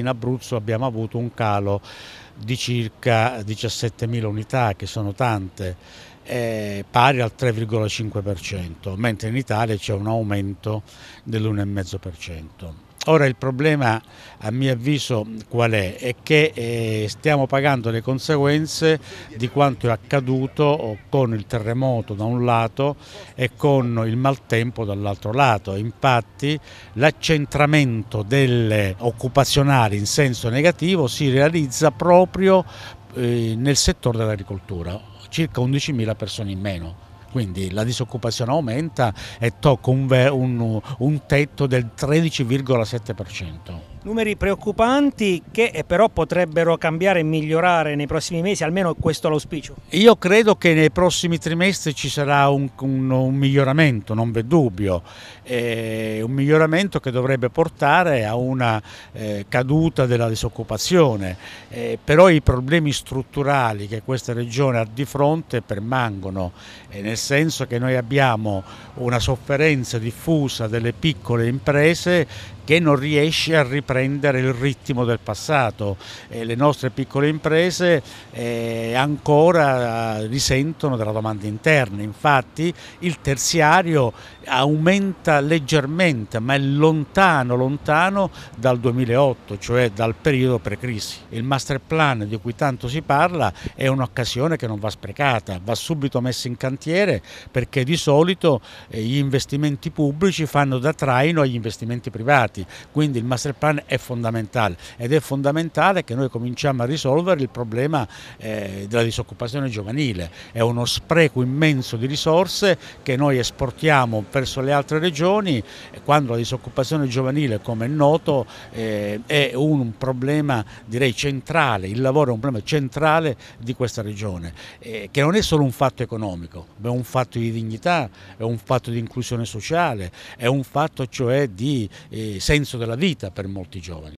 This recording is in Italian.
In Abruzzo abbiamo avuto un calo di circa 17.000 unità, che sono tante, eh, pari al 3,5%, mentre in Italia c'è un aumento dell'1,5%. Ora il problema a mio avviso qual è? È che eh, stiamo pagando le conseguenze di quanto è accaduto con il terremoto da un lato e con il maltempo dall'altro lato. Infatti l'accentramento delle occupazionali in senso negativo si realizza proprio eh, nel settore dell'agricoltura, circa 11.000 persone in meno quindi la disoccupazione aumenta e tocca un, un, un tetto del 13,7%. Numeri preoccupanti che eh, però potrebbero cambiare e migliorare nei prossimi mesi, almeno questo è l'auspicio. Io credo che nei prossimi trimestri ci sarà un, un, un miglioramento, non v'è dubbio, eh, un miglioramento che dovrebbe portare a una eh, caduta della disoccupazione, eh, però i problemi strutturali che questa regione ha di fronte permangono, eh, nel senso che noi abbiamo una sofferenza diffusa delle piccole imprese che non riesce a riprendere riprendere il ritmo del passato. E le nostre piccole imprese eh, ancora eh, risentono della domanda interna, infatti il terziario aumenta leggermente ma è lontano, lontano dal 2008, cioè dal periodo pre-crisi. Il master plan di cui tanto si parla è un'occasione che non va sprecata, va subito messa in cantiere perché di solito eh, gli investimenti pubblici fanno da traino agli investimenti privati, quindi il master plan è fondamentale ed è fondamentale che noi cominciamo a risolvere il problema eh, della disoccupazione giovanile, è uno spreco immenso di risorse che noi esportiamo verso le altre regioni quando la disoccupazione giovanile come è noto eh, è un problema direi centrale, il lavoro è un problema centrale di questa regione eh, che non è solo un fatto economico, ma è un fatto di dignità, è un fatto di inclusione sociale, è un fatto cioè di eh, senso della vita per molti molti giovani,